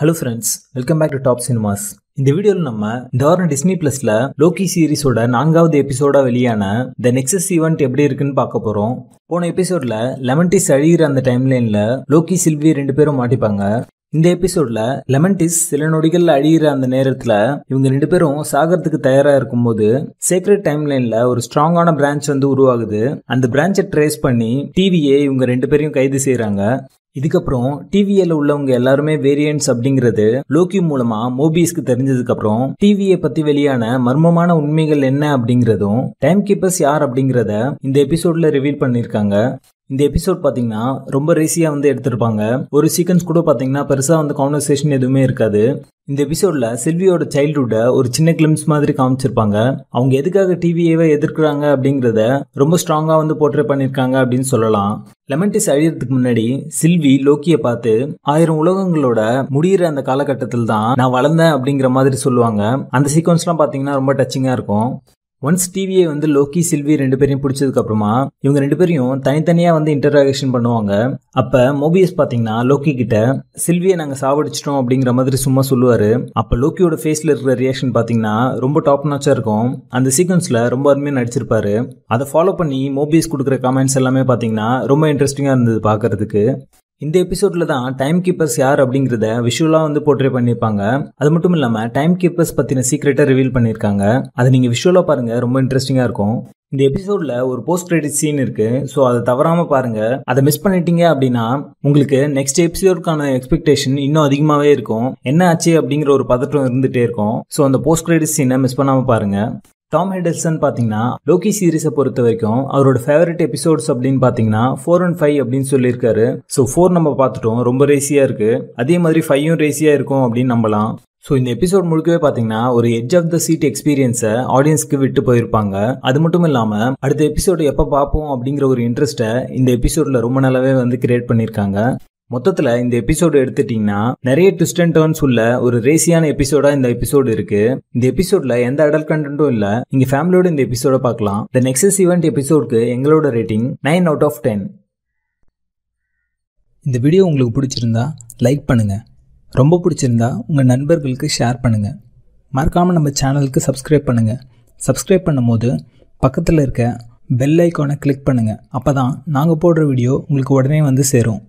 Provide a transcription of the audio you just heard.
hello friends welcome back to top cinemas இந்த வீடியோவில் நம்ம இந்த வாரம் டிஸ்னி பிளஸ்ல லோக்கி சீரிஸோட நான்காவது எபிசோடா வெளியான த நெக்ஸஸ் ஈவெண்ட் எப்படி இருக்குன்னு பார்க்க போறோம் போன எபிசோட்ல லெமன்டிஸ் அழிகிற அந்த டைம்லைன்ல லோக்கி சில்வி ரெண்டு பேரும் மாட்டிப்பாங்க இந்த எபிசோட்ல லெமன்டிஸ் சில நொடிகள்ல அழிகிற அந்த நேரத்துல இவங்க ரெண்டு பேரும் சாகிறதுக்கு தயாரா இருக்கும்போது சீக்ரெட் லைன்ல ஒரு ஸ்ட்ராங்கான பிரான்ச் வந்து உருவாகுது அந்த பிரான்ச்சை ட்ரேஸ் பண்ணி டிவியை இவங்க ரெண்டு பேரையும் கைது செய்யறாங்க இதுக்கப்புறம் டிவியில உள்ளவங்க எல்லாருமே வேரியன்ஸ் அப்படிங்கிறது லோக்கி மூலமா மோபிஸ்க்கு தெரிஞ்சதுக்கு அப்புறம் டிவியை பத்தி வெளியான மர்மமான உண்மைகள் என்ன அப்படிங்கிறதும் டைம் கீப்பர்ஸ் யார் அப்படிங்கிறத இந்த எபிசோட்ல ரிவீல் பண்ணிருக்காங்க இந்த எபிசோட் பார்த்தீங்கன்னா ரொம்ப ரேசியாக வந்து எடுத்திருப்பாங்க ஒரு சீக்வன்ஸ் கூட பார்த்தீங்கன்னா பெருசாக வந்து கான்வர்சேஷன் எதுவுமே இருக்காது இந்த எபிசோடில் செல்வியோட சைல்டுஹுட்டை ஒரு சின்ன கிளிம்ஸ் மாதிரி காமிச்சிருப்பாங்க அவங்க எதுக்காக டிவியவே எதிர்க்கிறாங்க அப்படிங்கிறத ரொம்ப ஸ்ட்ராங்காக வந்து போர்ட்ரே பண்ணியிருக்காங்க அப்படின்னு சொல்லலாம் லெமன்டிஸ் அழியறதுக்கு முன்னாடி சில்வி லோக்கியை பார்த்து ஆயிரம் உலகங்களோட முடிகிற அந்த காலகட்டத்தில் தான் நான் வளர்ந்தேன் அப்படிங்கிற மாதிரி சொல்லுவாங்க அந்த சீக்வன்ஸ்லாம் பார்த்தீங்கன்னா ரொம்ப டச்சிங்காக இருக்கும் ஒன்ஸ் டிவியை வந்து லோக்கி சில்வி ரெண்டு பேரையும் பிடிச்சதுக்கு அப்புறமா இவங்க ரெண்டு பேரையும் தனித்தனியாக வந்து இன்டராக்ஷன் பண்ணுவாங்க அப்போ மோபியஸ் பார்த்தீங்கன்னா லோக்கி கிட்ட சில்வியை நாங்கள் சாவடிச்சிட்டோம் அப்படிங்கிற மாதிரி சும்மா சொல்லுவார் அப்போ லோக்கியோட ஃபேஸில் இருக்கிற ரியாக்ஷன் பார்த்தீங்கன்னா ரொம்ப டாப் நாச்சாக இருக்கும் அந்த சீக்வன்ஸில் ரொம்ப அருமையாக நடிச்சிருப்பாரு அதை ஃபாலோ பண்ணி மோபியஸ் கொடுக்குற கமெண்ட்ஸ் எல்லாமே பார்த்தீங்கன்னா ரொம்ப இன்ட்ரெஸ்டிங்காக இருந்தது பார்க்கறதுக்கு இந்த எபிசோட்ல தான் டைம் கீப்பர்ஸ் யார் அப்படிங்கிறத விஷுவலாக வந்து போர்ட்ரே பண்ணியிருப்பாங்க அது மட்டும் இல்லாமல் டைம் கீப்பர்ஸ் பற்றின சீக்ரெட்டை ரிவீல் பண்ணியிருக்காங்க அதை நீங்கள் விஷுவலாக பாருங்கள் ரொம்ப இன்ட்ரெஸ்டிங்கா இருக்கும் இந்த எபிசோட்ல ஒரு போஸ்ட் கிரெடிட் சீன் இருக்குது ஸோ அதை தவறாமல் பாருங்கள் அதை மிஸ் பண்ணிட்டீங்க அப்படின்னா உங்களுக்கு நெக்ஸ்ட் எபிசோடுக்கான எக்ஸ்பெக்டேஷன் இன்னும் அதிகமாகவே இருக்கும் என்ன ஆச்சு அப்படிங்கிற ஒரு பதற்றம் இருந்துகிட்டே இருக்கும் ஸோ அந்த போஸ்ட் கிரெடிட் சீனை மிஸ் பண்ணாமல் பாருங்கள் டாம் ஹெடல்சன் பார்த்தீங்கன்னா லோகி சீரிஸை பொறுத்த வரைக்கும் அவரோட ஃபேவரட் எபிசோட்ஸ் அப்படின்னு பார்த்தீங்கன்னா ஃபோர் அண்ட் ஃபைவ் அப்படின்னு சொல்லியிருக்காரு ஸோ ஃபோர் நம்ம பார்த்துட்டோம் ரொம்ப ரேசியாக இருக்குது அதே மாதிரி ஃபைவும் ரேசியாக இருக்கும் அப்படின்னு நம்பலாம் ஸோ இந்த எபிசோட் முழுக்கவே பார்த்தீங்கன்னா ஒரு எட்ஜ் ஆஃப் த சீட் எக்ஸ்பீரியன்ஸை ஆடியன்ஸ்க்கு விட்டு போயிருப்பாங்க அது மட்டும் இல்லாமல் அடுத்த எபிசோடு எப்போ பார்ப்போம் அப்படிங்கிற ஒரு இன்ட்ரெஸ்ட்டை இந்த எபிசோடில் ரொம்ப நல்லாவே வந்து கிரியேட் பண்ணியிருக்காங்க மொத்தத்தில் இந்த எபிசோடு எடுத்துட்டீங்கன்னா நிறைய ட்விஸ்ட் அண்ட் டேர்ன்ஸ் உள்ள ஒரு ரேசியான எபிசோடா இந்த எபிசோடு இருக்கு இந்த எபிசோட்ல எந்த அடல் கண்டென்ட்டும் இல்லை நீங்க ஃபேமிலியோட இந்த எபிசோட பார்க்கலாம் த நெக்ஸஸ் ஈவெண்ட் எபிசோடுக்கு எங்களோட rating nine out of ten இந்த வீடியோ உங்களுக்கு பிடிச்சிருந்தா லைக் பண்ணுங்கள் ரொம்ப பிடிச்சிருந்தா உங்கள் நண்பர்களுக்கு ஷேர் பண்ணுங்கள் மறக்காமல் நம்ம சேனலுக்கு சப்ஸ்கிரைப் பண்ணுங்கள் சப்ஸ்கிரைப் பண்ணும்போது பக்கத்தில் இருக்க பெல் ஐக்கானை கிளிக் பண்ணுங்கள் அப்போ தான் நாங்கள் போடுற வீடியோ உங்களுக்கு உடனே வந்து சேரும்